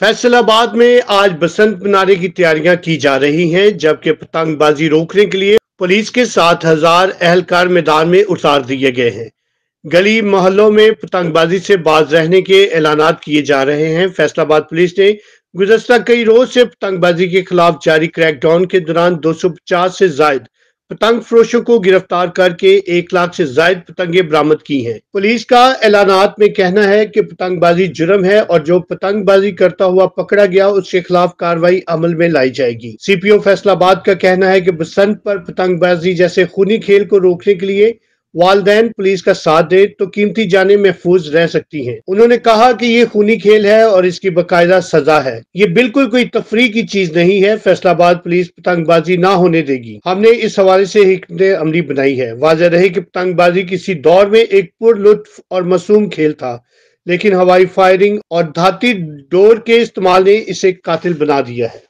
फैसलाबाद में आज बसंत मनाने की तैयारियां की जा रही हैं जबकि पतंगबाजी रोकने के लिए पुलिस के सात हजार एहलकार मैदान में उतार दिए गए हैं गली मोहल्लों में पतंगबाजी से बाज रहने के ऐलान किए जा रहे हैं फैसलाबाद पुलिस ने गुजस्ता कई रोज से पतंगबाजी के खिलाफ जारी क्रैकडाउन के दौरान दो से जायद पतंग फरोशों को गिरफ्तार करके एक लाख से जायद पतंगे बरामद की हैं। पुलिस का ऐलानात में कहना है कि पतंगबाजी जुर्म है और जो पतंगबाजी करता हुआ पकड़ा गया उसके खिलाफ कार्रवाई अमल में लाई जाएगी सीपीओ फैसलाबाद का कहना है की बसंत पर पतंगबाजी जैसे खूनी खेल को रोकने के लिए वालदेन पुलिस का साथ दे तो कीमती जाने महफूज रह सकती हैं। उन्होंने कहा कि ये खूनी खेल है और इसकी बाकायदा सजा है ये बिल्कुल कोई तफरी की चीज नहीं है फैसलाबाद पुलिस पतंगबाजी ना होने देगी हमने इस हवाले से हमने अमली बनाई है वाजह रहे कि पतंगबाजी किसी दौर में एक पुरलुत्फ और मासूम खेल था लेकिन हवाई फायरिंग और धाती डोर के इस्तेमाल ने इसे कातिल बना दिया है